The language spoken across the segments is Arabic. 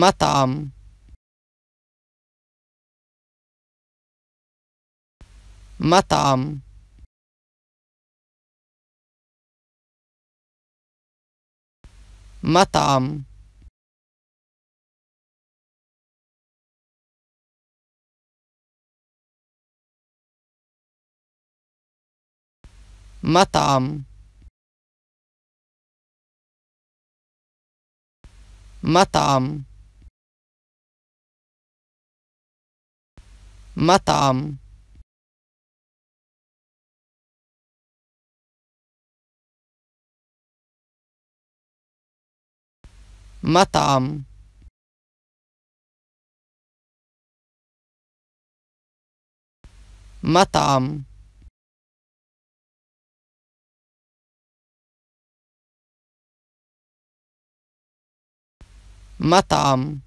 مطعم مطعم مطعم مطعم مطعم مطعم مطعم مطعم مطعم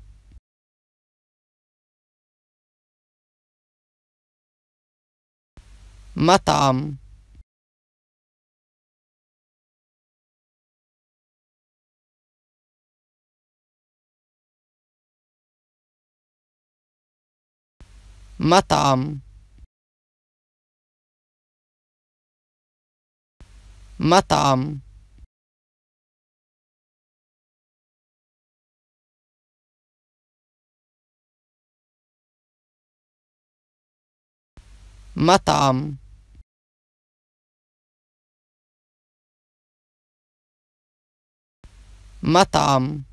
مطعم مطعم مطعم مطعم مطعم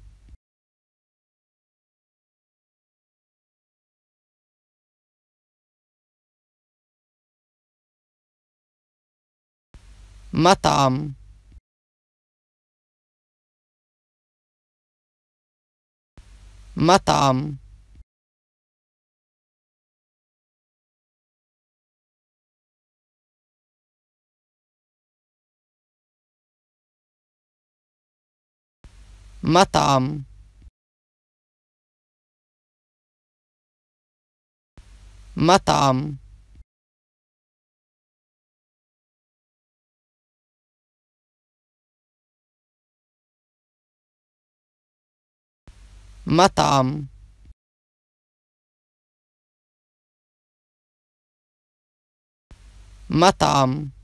مطعم مطعم مطعم مطعم مطعم مطعم